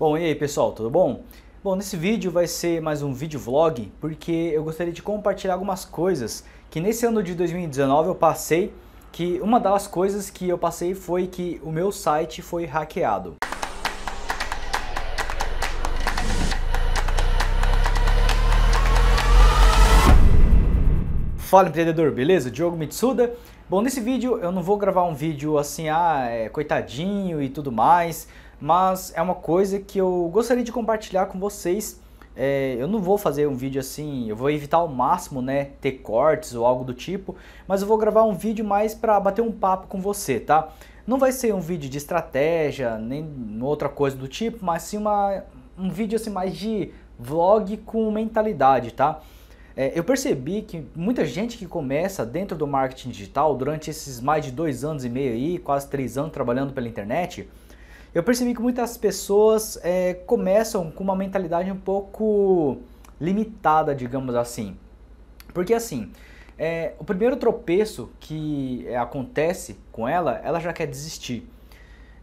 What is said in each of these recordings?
Bom, e aí pessoal, tudo bom? Bom, nesse vídeo vai ser mais um vídeo vlog, porque eu gostaria de compartilhar algumas coisas que nesse ano de 2019 eu passei, que uma das coisas que eu passei foi que o meu site foi hackeado. Fala empreendedor, beleza? Diogo Mitsuda. Bom, nesse vídeo eu não vou gravar um vídeo assim, ah, é, coitadinho e tudo mais, mas é uma coisa que eu gostaria de compartilhar com vocês. É, eu não vou fazer um vídeo assim, eu vou evitar ao máximo, né, ter cortes ou algo do tipo, mas eu vou gravar um vídeo mais para bater um papo com você, tá? Não vai ser um vídeo de estratégia, nem outra coisa do tipo, mas sim uma, um vídeo assim mais de vlog com mentalidade, tá? É, eu percebi que muita gente que começa dentro do marketing digital durante esses mais de dois anos e meio aí, quase três anos trabalhando pela internet, eu percebi que muitas pessoas é, começam com uma mentalidade um pouco limitada, digamos assim. Porque assim, é, o primeiro tropeço que é, acontece com ela, ela já quer desistir.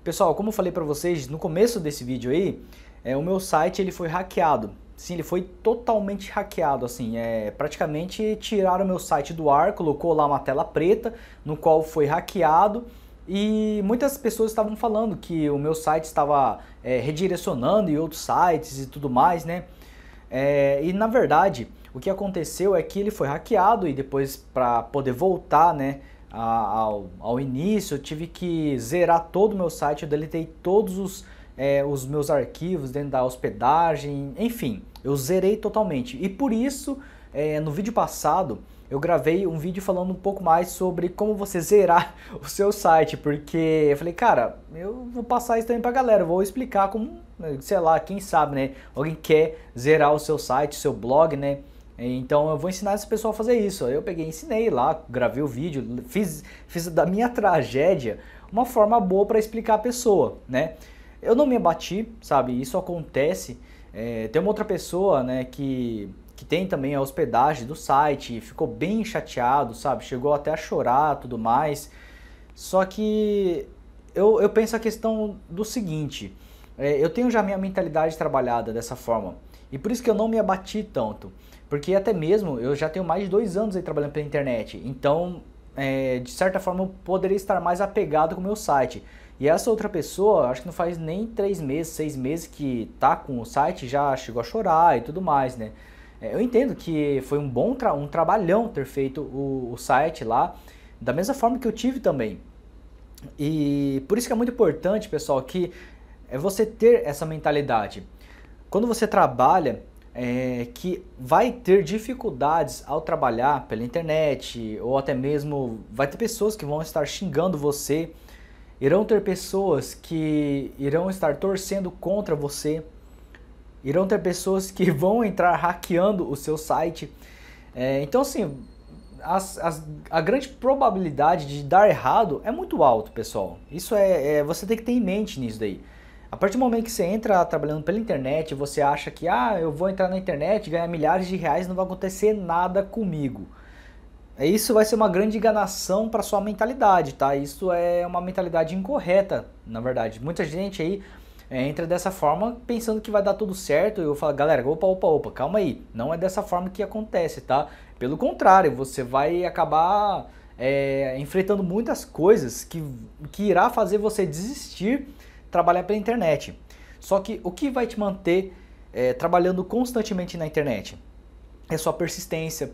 Pessoal, como eu falei para vocês no começo desse vídeo aí, é, o meu site ele foi hackeado. Sim, ele foi totalmente hackeado, assim, é, praticamente tiraram o meu site do ar, colocou lá uma tela preta, no qual foi hackeado, e muitas pessoas estavam falando que o meu site estava é, redirecionando e outros sites e tudo mais, né? É, e na verdade, o que aconteceu é que ele foi hackeado e depois para poder voltar, né, ao, ao, início, eu tive que zerar todo o meu site, eu deletei todos os, é, os meus arquivos dentro da hospedagem, enfim, eu zerei totalmente. E por isso é, no vídeo passado, eu gravei um vídeo falando um pouco mais sobre como você zerar o seu site, porque eu falei, cara, eu vou passar isso também pra galera, vou explicar como, né, sei lá, quem sabe, né? Alguém quer zerar o seu site, seu blog, né? Então eu vou ensinar esse pessoal a fazer isso. Eu peguei, ensinei lá, gravei o vídeo, fiz, fiz da minha tragédia uma forma boa para explicar a pessoa, né? Eu não me abati, sabe? Isso acontece. É, tem uma outra pessoa, né, que que tem também a hospedagem do site, ficou bem chateado, sabe? Chegou até a chorar tudo mais. Só que eu, eu penso a questão do seguinte: é, eu tenho já minha mentalidade trabalhada dessa forma. E por isso que eu não me abati tanto. Porque até mesmo eu já tenho mais de dois anos aí trabalhando pela internet. Então, é, de certa forma, eu poderia estar mais apegado com o meu site. E essa outra pessoa, acho que não faz nem três meses, seis meses que tá com o site, já chegou a chorar e tudo mais, né? É, eu entendo que foi um bom tra um trabalhão ter feito o, o site lá, da mesma forma que eu tive também. E por isso que é muito importante, pessoal, que é você ter essa mentalidade. Quando você trabalha, é, que vai ter dificuldades ao trabalhar pela internet, ou até mesmo vai ter pessoas que vão estar xingando você, irão ter pessoas que irão estar torcendo contra você irão ter pessoas que vão entrar hackeando o seu site. É, então, assim, as, as, a grande probabilidade de dar errado é muito alto, pessoal. Isso é, é, você tem que ter em mente nisso daí. A partir do momento que você entra trabalhando pela internet, você acha que ah, eu vou entrar na internet, ganhar milhares de reais, não vai acontecer nada comigo. É, isso vai ser uma grande enganação para sua mentalidade, tá? Isso é uma mentalidade incorreta, na verdade. Muita gente aí é, entra dessa forma pensando que vai dar tudo certo. Eu falo, galera, opa, opa, opa, calma aí. Não é dessa forma que acontece, tá? Pelo contrário, você vai acabar é, enfrentando muitas coisas que, que irá fazer você desistir trabalhar pela internet. Só que o que vai te manter é, trabalhando constantemente na internet é a sua persistência,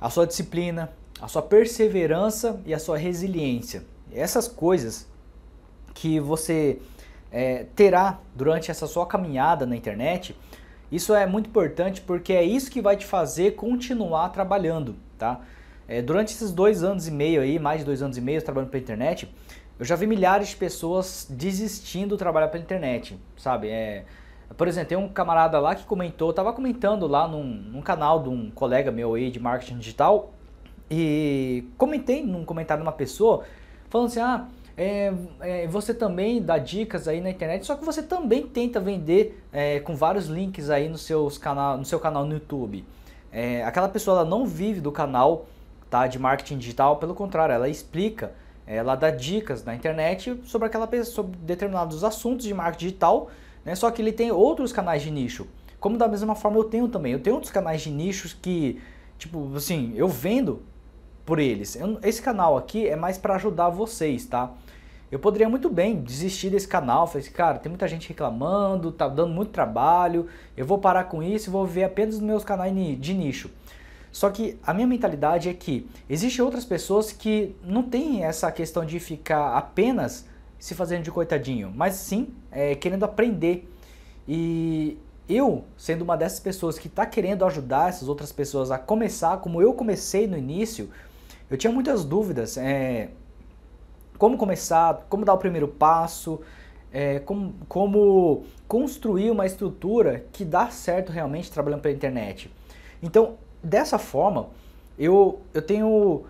a sua disciplina, a sua perseverança e a sua resiliência. Essas coisas que você é, terá durante essa sua caminhada na internet, isso é muito importante porque é isso que vai te fazer continuar trabalhando, tá? É, durante esses dois anos e meio aí, mais de dois anos e meio trabalhando pela internet, eu já vi milhares de pessoas desistindo do trabalho pela internet, sabe? É, por exemplo, tem um camarada lá que comentou, estava comentando lá num, num, canal de um colega meu aí de marketing digital e comentei num comentário de uma pessoa falando assim, ah, é, é, você também dá dicas aí na internet, só que você também tenta vender é, com vários links aí no, seus canal, no seu canal no YouTube. É, aquela pessoa ela não vive do canal tá, de marketing digital, pelo contrário, ela explica, ela dá dicas na internet sobre aquela pessoa, sobre determinados assuntos de marketing digital, né, só que ele tem outros canais de nicho. Como da mesma forma eu tenho também, eu tenho outros canais de nichos que, tipo assim, eu vendo por eles. Eu, esse canal aqui é mais para ajudar vocês, tá? Eu poderia muito bem desistir desse canal, fazer, assim, cara, tem muita gente reclamando, tá dando muito trabalho, eu vou parar com isso e vou viver apenas nos meus canais de nicho. Só que a minha mentalidade é que existem outras pessoas que não têm essa questão de ficar apenas se fazendo de coitadinho, mas sim é, querendo aprender. E eu, sendo uma dessas pessoas que está querendo ajudar essas outras pessoas a começar, como eu comecei no início, eu tinha muitas dúvidas. É, como começar, como dar o primeiro passo, é, como, como construir uma estrutura que dá certo realmente trabalhando pela internet. Então, dessa forma, eu, eu tenho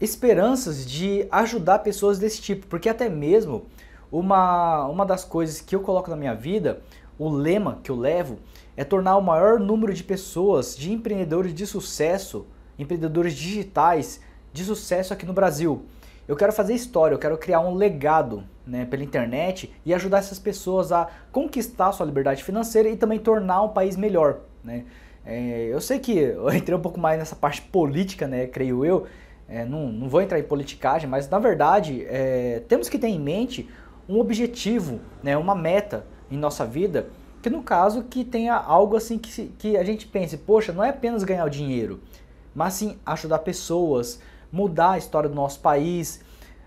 esperanças de ajudar pessoas desse tipo, porque até mesmo uma, uma das coisas que eu coloco na minha vida, o lema que eu levo, é tornar o maior número de pessoas, de empreendedores de sucesso, empreendedores digitais de sucesso aqui no Brasil eu quero fazer história, eu quero criar um legado né, pela internet e ajudar essas pessoas a conquistar sua liberdade financeira e também tornar o país melhor. Né? É, eu sei que eu entrei um pouco mais nessa parte política, né, creio eu, é, não, não vou entrar em politicagem, mas na verdade é, temos que ter em mente um objetivo, né, uma meta em nossa vida, que no caso que tenha algo assim que, que a gente pense, poxa, não é apenas ganhar o dinheiro, mas sim ajudar pessoas, mudar a história do nosso país,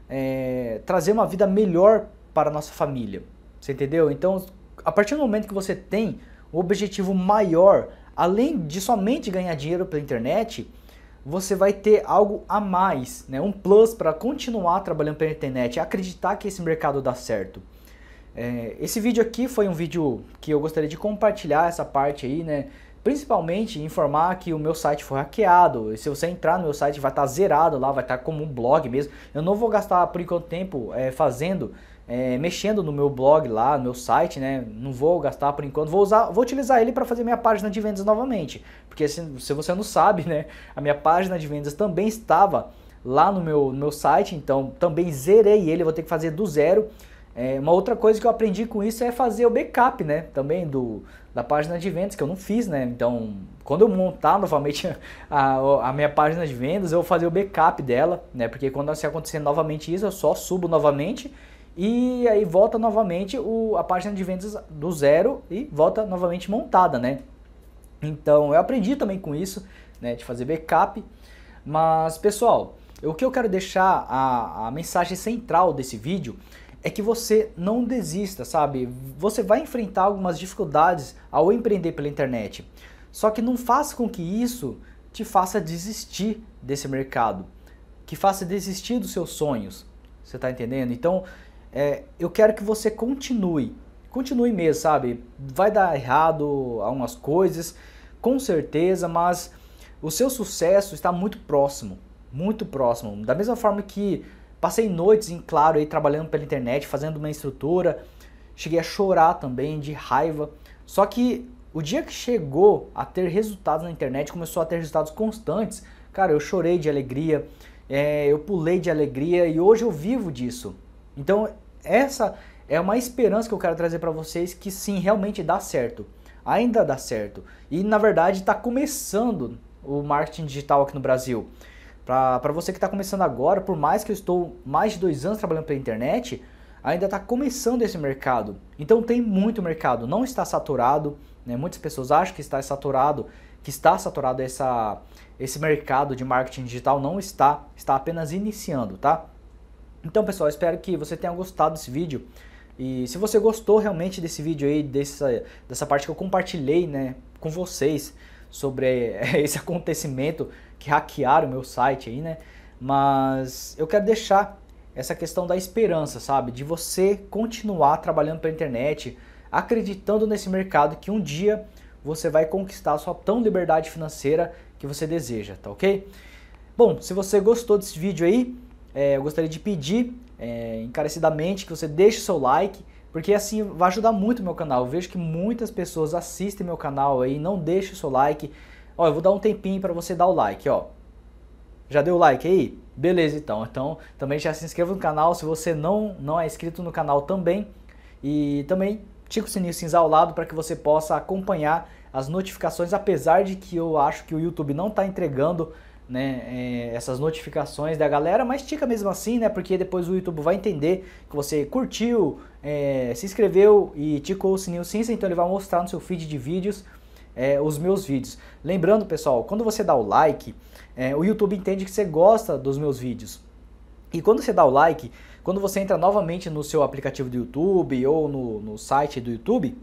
é, trazer uma vida melhor para a nossa família. Você entendeu? Então, a partir do momento que você tem o um objetivo maior, além de somente ganhar dinheiro pela internet, você vai ter algo a mais, né? um plus para continuar trabalhando pela internet, acreditar que esse mercado dá certo. É, esse vídeo aqui foi um vídeo que eu gostaria de compartilhar essa parte aí, né? Principalmente informar que o meu site foi hackeado. E se você entrar no meu site, vai estar tá zerado lá, vai estar tá como um blog mesmo. Eu não vou gastar por enquanto tempo é, fazendo é, mexendo no meu blog lá, no meu site, né? Não vou gastar por enquanto, vou usar, vou utilizar ele para fazer minha página de vendas novamente, porque se, se, você não sabe, né? A minha página de vendas também estava lá no meu, no meu site, então também zerei ele, vou ter que fazer do zero. É, uma outra coisa que eu aprendi com isso é fazer o backup, né? Também do, da página de vendas, que eu não fiz, né? Então, quando eu montar novamente a, a minha página de vendas, eu vou fazer o backup dela, né? Porque quando se assim acontecer novamente isso, eu só subo novamente e aí volta novamente o, a página de vendas do zero e volta novamente montada, né? Então, eu aprendi também com isso, né? De fazer backup. Mas, pessoal, o que eu quero deixar a, a mensagem central desse vídeo é que você não desista, sabe? Você vai enfrentar algumas dificuldades ao empreender pela internet. Só que não faça com que isso te faça desistir desse mercado, que faça desistir dos seus sonhos. Você está entendendo? Então, é, eu quero que você continue, continue mesmo, sabe? Vai dar errado algumas coisas, com certeza, mas o seu sucesso está muito próximo, muito próximo. Da mesma forma que Passei noites em claro aí trabalhando pela internet, fazendo uma estrutura. Cheguei a chorar também de raiva. Só que o dia que chegou a ter resultados na internet, começou a ter resultados constantes. Cara, eu chorei de alegria, é, eu pulei de alegria e hoje eu vivo disso. Então, essa é uma esperança que eu quero trazer para vocês que sim, realmente dá certo. Ainda dá certo. E na verdade está começando o marketing digital aqui no Brasil. Para você que está começando agora, por mais que eu estou mais de dois anos trabalhando pela internet, ainda está começando esse mercado. Então tem muito mercado, não está saturado. Né? Muitas pessoas acham que está saturado, que está saturado essa, esse mercado de marketing digital. Não está, está apenas iniciando, tá? Então pessoal, espero que você tenha gostado desse vídeo. E se você gostou realmente desse vídeo aí, dessa, dessa parte que eu compartilhei né, com vocês sobre esse acontecimento que hackearam o meu site aí, né? Mas eu quero deixar essa questão da esperança, sabe? De você continuar trabalhando pela internet, acreditando nesse mercado que um dia você vai conquistar a sua tão liberdade financeira que você deseja, tá ok? Bom, se você gostou desse vídeo aí, é, eu gostaria de pedir é, encarecidamente que você deixe seu like, porque assim vai ajudar muito o meu canal. Eu vejo que muitas pessoas assistem meu canal aí, não deixe o seu like. Ó, eu vou dar um tempinho para você dar o like, ó. Já deu o like aí? Beleza, então. Então, também já se inscreva no canal se você não, não é inscrito no canal também. E também tica o sininho cinza ao lado para que você possa acompanhar as notificações, apesar de que eu acho que o YouTube não está entregando né, é, essas notificações da galera, mas tica mesmo assim, né? Porque depois o YouTube vai entender que você curtiu, é, se inscreveu e ticou o sininho cinza, então ele vai mostrar no seu feed de vídeos é, os meus vídeos. Lembrando, pessoal, quando você dá o like, é, o YouTube entende que você gosta dos meus vídeos. E quando você dá o like, quando você entra novamente no seu aplicativo do YouTube ou no, no site do YouTube,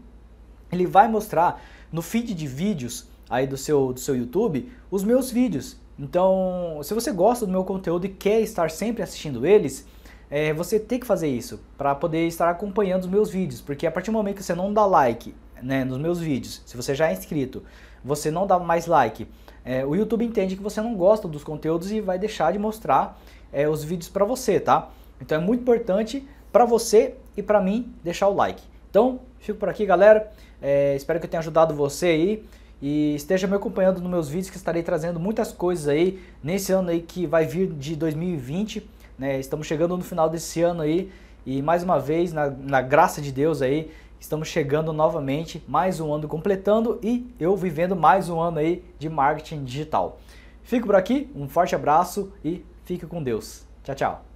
ele vai mostrar no feed de vídeos aí do seu, do seu YouTube os meus vídeos. Então, se você gosta do meu conteúdo e quer estar sempre assistindo eles, é, você tem que fazer isso para poder estar acompanhando os meus vídeos, porque a partir do momento que você não dá like né, nos meus vídeos, se você já é inscrito, você não dá mais like, é, o YouTube entende que você não gosta dos conteúdos e vai deixar de mostrar é, os vídeos para você, tá? Então é muito importante para você e para mim deixar o like. Então, fico por aqui, galera. É, espero que eu tenha ajudado você aí e esteja me acompanhando nos meus vídeos que estarei trazendo muitas coisas aí nesse ano aí que vai vir de 2020, né? Estamos chegando no final desse ano aí e mais uma vez, na, na graça de Deus aí, Estamos chegando novamente, mais um ano completando e eu vivendo mais um ano aí de marketing digital. Fico por aqui, um forte abraço e fique com Deus. Tchau, tchau.